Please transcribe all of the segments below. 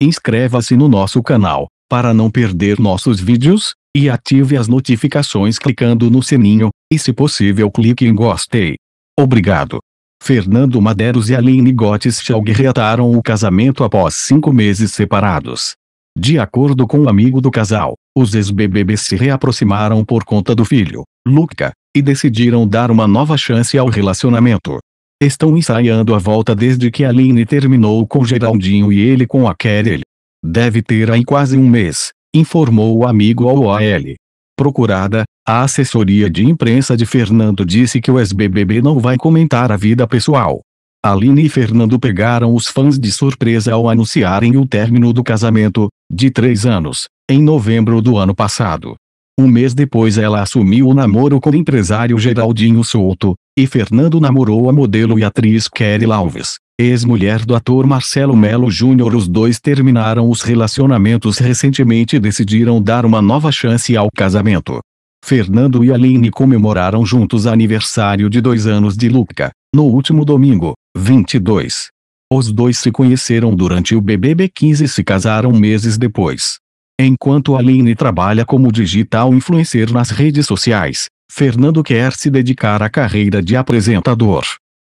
Inscreva-se no nosso canal, para não perder nossos vídeos, e ative as notificações clicando no sininho, e se possível clique em gostei. Obrigado. Fernando Madeiros e Aline Gottschalk reataram o casamento após cinco meses separados. De acordo com um amigo do casal, os ex-BBBs se reaproximaram por conta do filho, Luca, e decidiram dar uma nova chance ao relacionamento. Estão ensaiando a volta desde que Aline terminou com Geraldinho e ele com a Kerel. Deve ter aí quase um mês, informou o amigo ao OL. Procurada, a assessoria de imprensa de Fernando disse que o SBBB não vai comentar a vida pessoal. Aline e Fernando pegaram os fãs de surpresa ao anunciarem o término do casamento, de três anos, em novembro do ano passado. Um mês depois ela assumiu o namoro com o empresário Geraldinho Souto, e Fernando namorou a modelo e atriz Kelly Alves, ex-mulher do ator Marcelo Melo Júnior. Os dois terminaram os relacionamentos recentemente e decidiram dar uma nova chance ao casamento. Fernando e Aline comemoraram juntos aniversário de dois anos de Luca, no último domingo, 22. Os dois se conheceram durante o BBB 15 e se casaram meses depois. Enquanto Aline trabalha como digital influencer nas redes sociais, Fernando quer se dedicar à carreira de apresentador.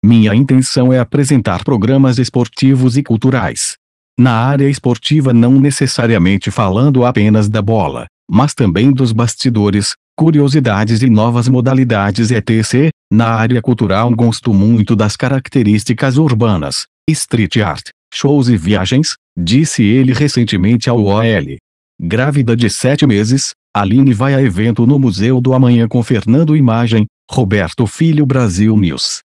Minha intenção é apresentar programas esportivos e culturais. Na área esportiva, não necessariamente falando apenas da bola, mas também dos bastidores, curiosidades e novas modalidades etc. Na área cultural, gosto muito das características urbanas, street art, shows e viagens, disse ele recentemente ao OL. Grávida de sete meses, Aline vai a evento no Museu do Amanhã com Fernando Imagem, Roberto Filho Brasil News.